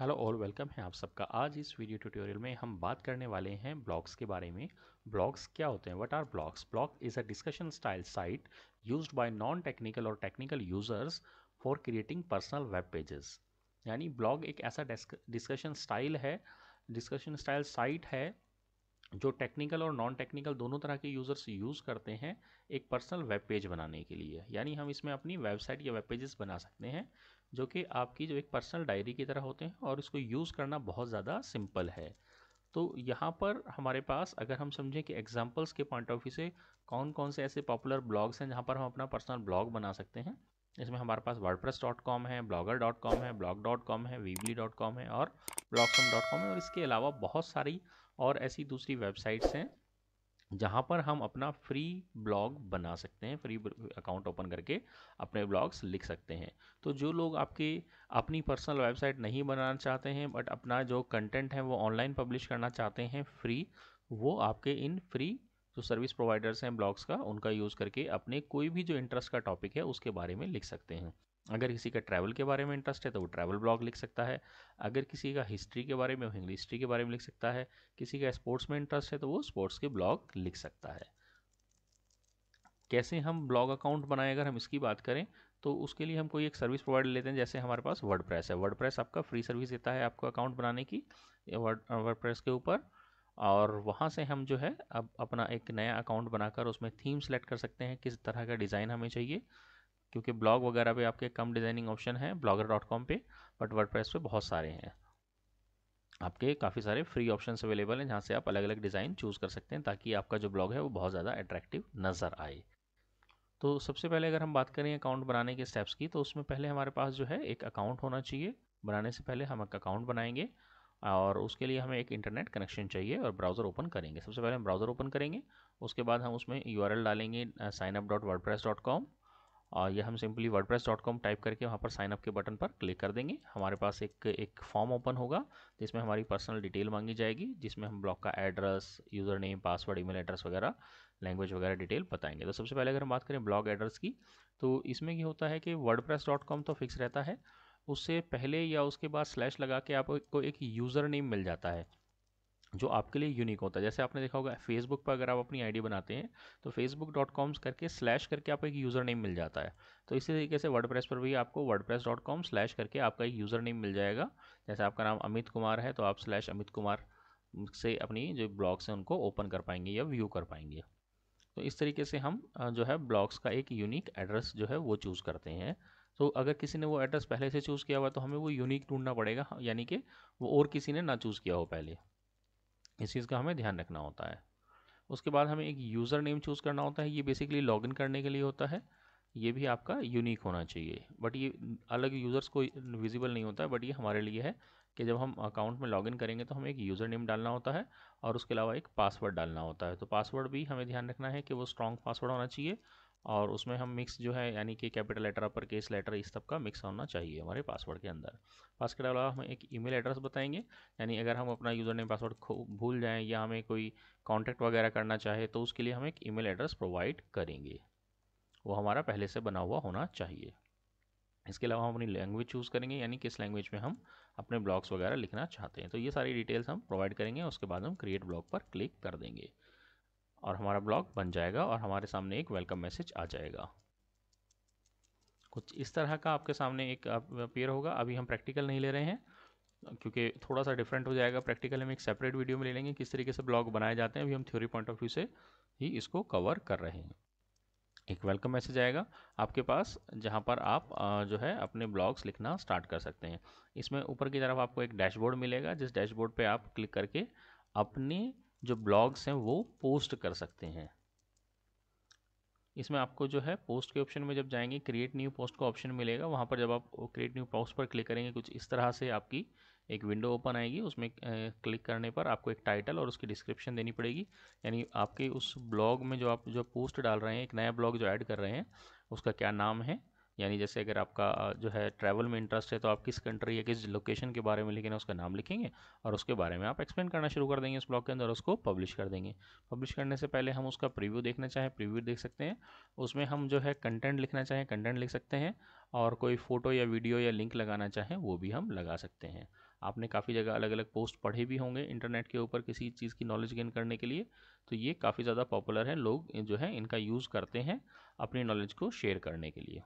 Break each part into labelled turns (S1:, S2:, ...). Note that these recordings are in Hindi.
S1: हेलो और वेलकम है आप सबका आज इस वीडियो ट्यूटोरियल में हम बात करने वाले हैं ब्लॉग्स के बारे में ब्लॉग्स क्या होते हैं what are blogs blog is a discussion style site used by non technical और technical users for creating personal web pages यानी ब्लॉग एक ऐसा डिस्कशन स्टाइल है डिस्कशन स्टाइल साइट है जो टेक्निकल और नॉन टेक्निकल दोनों तरह के यूज़र्स यूज़ करते हैं एक पर्सनल वेब पेज बनाने के लिए यानी हम इसमें अपनी वेबसाइट या वेब पेजेस बना सकते हैं जो कि आपकी जो एक पर्सनल डायरी की तरह होते हैं और इसको यूज़ करना बहुत ज़्यादा सिंपल है तो यहाँ पर हमारे पास अगर हम समझें कि एग्जाम्पल्स के पॉइंट ऑफ व्यू से कौन कौन से ऐसे पॉपुलर ब्लॉग्स हैं जहाँ पर हम अपना पर्सनल ब्लॉग बना सकते हैं इसमें हमारे पास प्रेस डॉट कॉम है ब्लॉगर डॉट कॉम है ब्लॉग डॉट कॉम है वीबली डॉट कॉम है और ब्लॉगसम डॉट कॉम है और इसके अलावा बहुत सारी और ऐसी दूसरी वेबसाइट्स हैं जहाँ पर हम अपना फ्री ब्लॉग बना सकते हैं फ्री अकाउंट ओपन करके अपने ब्लॉग्स लिख सकते हैं तो जो लोग आपके अपनी पर्सनल वेबसाइट नहीं बनाना चाहते हैं बट अपना जो कंटेंट है वो ऑनलाइन पब्लिश करना चाहते हैं फ्री वो आपके इन फ्री जो सर्विस प्रोवाइडर्स हैं ब्लॉग्स का उनका यूज़ करके अपने कोई भी जो इंटरेस्ट का टॉपिक है उसके बारे में लिख सकते हैं अगर किसी का ट्रैवल के बारे में इंटरेस्ट है तो वो ट्रैवल ब्लॉग लिख सकता है अगर किसी का हिस्ट्री के बारे में वो हिस्ट्री के बारे में लिख सकता है किसी का स्पोर्ट्स में इंटरेस्ट है तो वो स्पोर्ट्स के ब्लॉग लिख सकता है कैसे हम ब्लॉग अकाउंट बनाएं अगर हम इसकी बात करें तो उसके लिए हम कोई एक सर्विस प्रोवाइड लेते हैं जैसे हमारे पास वर्ड है वर्ड आपका फ्री सर्विस देता है आपको अकाउंट बनाने की वर्ड के ऊपर और वहाँ से हम जो है अब अपना एक नया अकाउंट बनाकर उसमें थीम सेलेक्ट कर सकते हैं किस तरह का डिज़ाइन हमें चाहिए क्योंकि ब्लॉग वगैरह पे आपके कम डिज़ाइनिंग ऑप्शन है ब्लॉगर डॉट कॉम पर बट वर्ड प्रेस पर बहुत सारे हैं आपके काफ़ी सारे फ्री ऑप्शन अवेलेबल हैं जहाँ से आप अलग अलग डिज़ाइन चूज़ कर सकते हैं ताकि आपका जो ब्लॉग है वो बहुत ज़्यादा अट्रैक्टिव नज़र आए तो सबसे पहले अगर हम बात करें अकाउंट बनाने के स्टेप्स की तो उसमें पहले हमारे पास जो है एक अकाउंट होना चाहिए बनाने से पहले हम एक अकाउंट बनाएंगे और उसके लिए हमें एक इंटरनेट कनेक्शन चाहिए और ब्राउज़र ओपन करेंगे सबसे पहले हम ब्राउज़र ओपन करेंगे उसके बाद हम उसमें यू डालेंगे sign up dot word press dot com और ये हम सिंपली wordpress.com टाइप करके वहाँ पर साइनअप के बटन पर क्लिक कर देंगे हमारे पास एक एक फॉर्म ओपन होगा जिसमें हमारी पर्सनल डिटेल मांगी जाएगी जिसमें हम ब्लॉग का address user name password email address वगैरह लैंग्वेज वगैरह डिटेल बताएंगे तो सबसे पहले अगर हम बात करें ब्लॉग एड्रेस की तो इसमें यह होता है कि कॉम तो फिक्स रहता है उससे पहले या उसके बाद स्लैश लगा के आपको एक यूज़र नेम मिल जाता है जो आपके लिए यूनिक होता है जैसे आपने देखा होगा फेसबुक पर अगर आप अपनी आईडी बनाते हैं तो फेसबुक डॉट कॉम करके स्लैश करके आपको एक यूज़र नेम मिल जाता है तो इसी तरीके से वर्ड पर भी आपको प्रेस डॉट कॉम स्लैश करके आपका एक यूज़र नेम मिल जाएगा जैसे आपका नाम अमित कुमार है तो आप स्लैश अमित कुमार से अपनी जो ब्लॉग्स हैं उनको ओपन कर पाएंगे या व्यू कर पाएंगे तो इस तरीके से हम जो है ब्लॉग्स का एक यूनिक एड्रेस जो है वो चूज़ करते हैं तो अगर किसी ने वो एड्रेस पहले से चूज़ किया हुआ तो हमें वो यूनिक ढूंढना पड़ेगा हाँ, यानी कि वो और किसी ने ना चूज़ किया हो पहले इस चीज़ का हमें ध्यान रखना होता है उसके बाद हमें एक यूज़र नेम चूज़ करना होता है ये बेसिकली लॉगिन करने के लिए होता है ये भी आपका यूनिक होना चाहिए बट ये अलग यूज़र्स को विजिबल नहीं होता है बट ये हमारे लिए है कि जब हम अकाउंट में लॉगिन करेंगे तो हमें एक यूज़र नेम डालना होता है और उसके अलावा एक पासवर्ड डालना होता है तो पासवर्ड भी हमें ध्यान रखना है कि वो स्ट्रॉन्ग पासवर्ड होना चाहिए और उसमें हम मिक्स जो है यानी कि capital letter upper case letter इस सब का मिक्स होना चाहिए हमारे पासवर्ड के अंदर पासवर्ड के अलावा हम एक ईमेल एड्रेस बताएंगे यानी अगर हम अपना यूज़र नेम पासवर्ड भूल जाएँ या हमें कोई कॉन्टैक्ट वगैरह करना चाहे तो उसके लिए हम एक ईमेल एड्रेस प्रोवाइड करेंगे वो हमारा पहले से बना हुआ होना चाहिए इसके अलावा हम अपनी लैंग्वेज चूज़ करेंगे यानी किस लैंग्वेज में हम अपने ब्लॉग्स वगैरह लिखना चाहते हैं तो ये सारी डिटेल्स हम प्रोवाइड करेंगे उसके बाद हम क्रिएट ब्लॉग पर क्लिक कर देंगे और हमारा ब्लॉग बन जाएगा और हमारे सामने एक वेलकम मैसेज आ जाएगा कुछ इस तरह का आपके सामने एक पेयर होगा अभी हम प्रैक्टिकल नहीं ले रहे हैं क्योंकि थोड़ा सा डिफरेंट हो जाएगा प्रैक्टिकल हम एक सेपरेट वीडियो में ले लेंगे किस तरीके से ब्लॉग बनाए जाते हैं अभी हम थ्योरी पॉइंट ऑफ व्यू से ही इसको कवर कर रहे हैं एक वेलकम मैसेज आएगा आपके पास जहाँ पर आप जो है अपने ब्लॉग्स लिखना स्टार्ट कर सकते हैं इसमें ऊपर की तरफ आपको एक डैशबोर्ड मिलेगा जिस डैशबोर्ड पर आप क्लिक करके अपनी जो ब्लॉग्स हैं वो पोस्ट कर सकते हैं इसमें आपको जो है पोस्ट के ऑप्शन में जब जाएंगे क्रिएट न्यू पोस्ट का ऑप्शन मिलेगा वहाँ पर जब आप क्रिएट न्यू पोस्ट पर क्लिक करेंगे कुछ इस तरह से आपकी एक विंडो ओपन आएगी उसमें क्लिक करने पर आपको एक टाइटल और उसकी डिस्क्रिप्शन देनी पड़ेगी यानी आपके उस ब्लॉग में जो आप जो पोस्ट डाल रहे हैं एक नया ब्लॉग जो ऐड कर रहे हैं उसका क्या नाम है यानी जैसे अगर आपका जो है ट्रैवल में इंटरेस्ट है तो आप किस कंट्री या किस लोकेशन के बारे में लिखेंगे उसका नाम लिखेंगे और उसके बारे में आप एक्सप्लेन करना शुरू कर देंगे इस ब्लॉग के अंदर उसको पब्लिश कर देंगे पब्लिश करने से पहले हम उसका प्रीव्यू देखना चाहें प्रीव्यू देख सकते हैं उसमें हम जो है कंटेंट लिखना चाहें कंटेंट लिख सकते हैं और कोई फ़ोटो या वीडियो या लिंक लगाना चाहें वो भी हम लगा सकते हैं आपने काफ़ी जगह अलग अलग पोस्ट पढ़े भी होंगे इंटरनेट के ऊपर किसी चीज़ की नॉलेज गेन करने के लिए तो ये काफ़ी ज़्यादा पॉपुलर है लोग जो है इनका यूज़ करते हैं अपनी नॉलेज को शेयर करने के लिए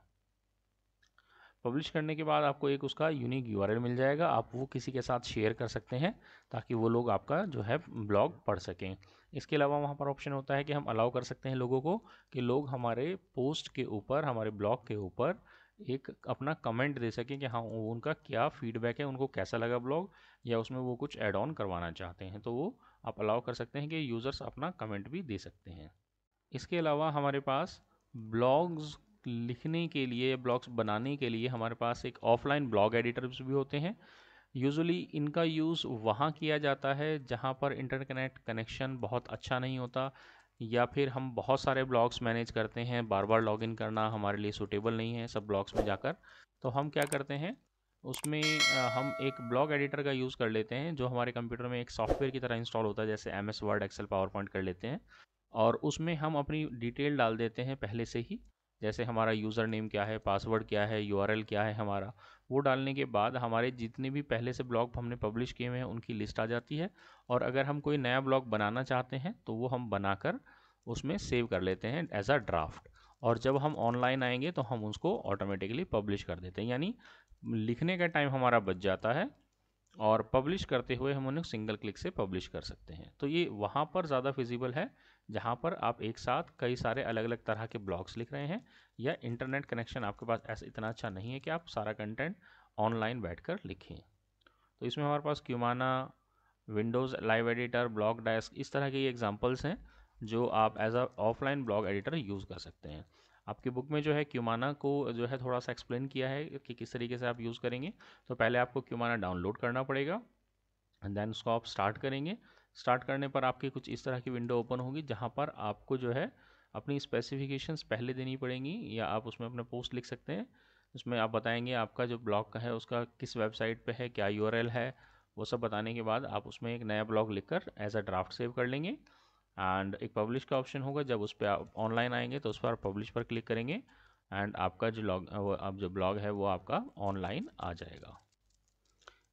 S1: पब्लिश करने के बाद आपको एक उसका यूनिक यू मिल जाएगा आप वो किसी के साथ शेयर कर सकते हैं ताकि वो लोग आपका जो है ब्लॉग पढ़ सकें इसके अलावा वहाँ पर ऑप्शन होता है कि हम अलाउ कर सकते हैं लोगों को कि लोग हमारे पोस्ट के ऊपर हमारे ब्लॉग के ऊपर एक अपना कमेंट दे सकें कि हाँ उनका क्या फीडबैक है उनको कैसा लगा ब्लॉग या उसमें वो कुछ ऐड ऑन करवाना चाहते हैं तो वो आप अलाउ कर सकते हैं कि यूज़र्स अपना कमेंट भी दे सकते हैं इसके अलावा हमारे पास ब्लॉग्स लिखने के लिए या ब्लॉग्स बनाने के लिए हमारे पास एक ऑफलाइन ब्लॉग एडिटर्स भी होते हैं यूजुअली इनका यूज़ वहाँ किया जाता है जहाँ पर इंटरनेट कनेक्शन बहुत अच्छा नहीं होता या फिर हम बहुत सारे ब्लॉग्स मैनेज करते हैं बार बार लॉगिन करना हमारे लिए सूटेबल नहीं है सब ब्लॉग्स में जाकर तो हम क्या करते हैं उसमें हम एक ब्लॉग एडिटर का यूज़ कर लेते हैं जो हमारे कंप्यूटर में एक सॉफ्टवेयर की तरह इंस्टॉल होता है जैसे M S word excel power point कर लेते हैं और उसमें हम अपनी डिटेल डाल देते हैं पहले से ही जैसे हमारा यूज़र नेम क्या है पासवर्ड क्या है यू क्या है हमारा वो डालने के बाद हमारे जितने भी पहले से ब्लॉग हमने पब्लिश किए हुए हैं उनकी लिस्ट आ जाती है और अगर हम कोई नया ब्लॉग बनाना चाहते हैं तो वो हम बनाकर उसमें सेव कर लेते हैं एज अ ड्राफ्ट और जब हम ऑनलाइन आएंगे तो हम उसको ऑटोमेटिकली पब्लिश कर देते हैं यानी लिखने का टाइम हमारा बच जाता है और पब्लिश करते हुए हम उन्हें सिंगल क्लिक से पब्लिश कर सकते हैं तो ये वहाँ पर ज़्यादा फिजिबल है जहाँ पर आप एक साथ कई सारे अलग अलग तरह के ब्लॉग्स लिख रहे हैं या इंटरनेट कनेक्शन आपके पास ऐसा इतना अच्छा नहीं है कि आप सारा कंटेंट ऑनलाइन बैठ लिखें तो इसमें हमारे पास क्यूमाना windows live editor blog desk इस तरह के ये एग्जाम्पल्स हैं जो आप as a offline blog editor use कर सकते हैं आपकी बुक में जो है क्यूमाना को जो है थोड़ा सा एक्सप्लेन किया है कि किस तरीके से आप यूज़ करेंगे तो पहले आपको क्यूमाना डाउनलोड करना पड़ेगा एंड देन उसको आप स्टार्ट करेंगे स्टार्ट करने पर आपके कुछ इस तरह की विंडो ओपन होगी जहाँ पर आपको जो है अपनी स्पेसिफिकेशंस पहले देनी पड़ेंगी या आप उसमें अपना पोस्ट लिख सकते हैं उसमें आप बताएंगे आपका जो ब्लॉग का है उसका किस वेबसाइट पे है क्या यूआरएल है वो सब बताने के बाद आप उसमें एक नया ब्लॉग लिखकर एज अ ड्राफ्ट सेव कर लेंगे एंड एक पब्लिश का ऑप्शन होगा जब उस पर आप ऑनलाइन आएंगे तो उस पर आप पब्लिश पर क्लिक करेंगे एंड आपका जो लॉग आप जो ब्लॉग है वो आपका ऑनलाइन आ जाएगा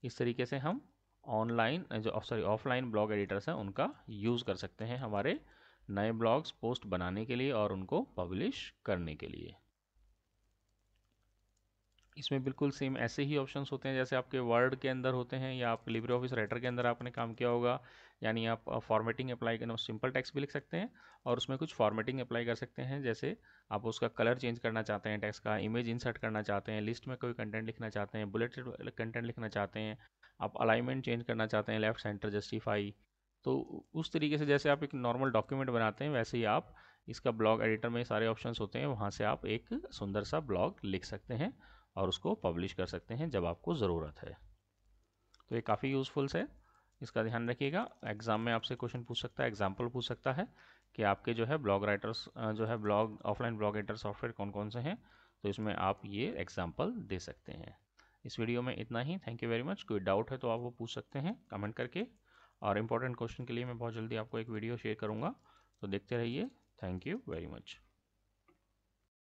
S1: इस तरीके से हम ऑनलाइन जो सॉरी ऑफलाइन ब्लॉग एडिटर्स हैं उनका यूज़ कर सकते हैं हमारे नए ब्लॉग्स पोस्ट बनाने के लिए और उनको पब्लिश करने के लिए इसमें बिल्कुल सेम ऐसे ही ऑप्शंस होते हैं जैसे आपके वर्ड के अंदर होते हैं या आपके लिब्रे ऑफिस राइटर के अंदर आपने काम किया होगा यानी आप फॉर्मेटिंग अप्लाई करना सिंपल टेक्स्ट भी लिख सकते हैं और उसमें कुछ फॉर्मेटिंग अप्लाई कर सकते हैं जैसे आप उसका कलर चेंज करना चाहते हैं टेक्स्ट का इमेज इंसर्ट करना चाहते हैं लिस्ट में कोई कंटेंट लिखना चाहते हैं बुलेटेड कंटेंट लिखना चाहते हैं आप अलाइनमेंट चेंज करना चाहते हैं लेफ्ट सेंटर जस्टिफाई तो उस तरीके से जैसे आप एक नॉर्मल डॉक्यूमेंट बनाते हैं वैसे ही आप इसका ब्लॉग एडिटर में सारे ऑप्शंस होते हैं वहाँ से आप एक सुंदर सा ब्लॉग लिख सकते हैं और उसको पब्लिश कर सकते हैं जब आपको ज़रूरत है तो ये काफ़ी यूज़फुल्स है इसका ध्यान रखिएगा एग्ज़ाम में आपसे क्वेश्चन पूछ सकता है एग्जाम्पल पूछ सकता है कि आपके जो है ब्लॉग राइटर्स जो है blog offline blog editor software कौन कौन से हैं तो इसमें आप ये एग्जाम्पल दे सकते हैं इस वीडियो में इतना ही थैंक यू वेरी मच कोई डाउट है तो आप वो पूछ सकते हैं कमेंट करके और इम्पोर्टेंट क्वेश्चन के लिए मैं बहुत जल्दी आपको एक वीडियो शेयर करूँगा तो देखते रहिए थैंक यू वेरी मच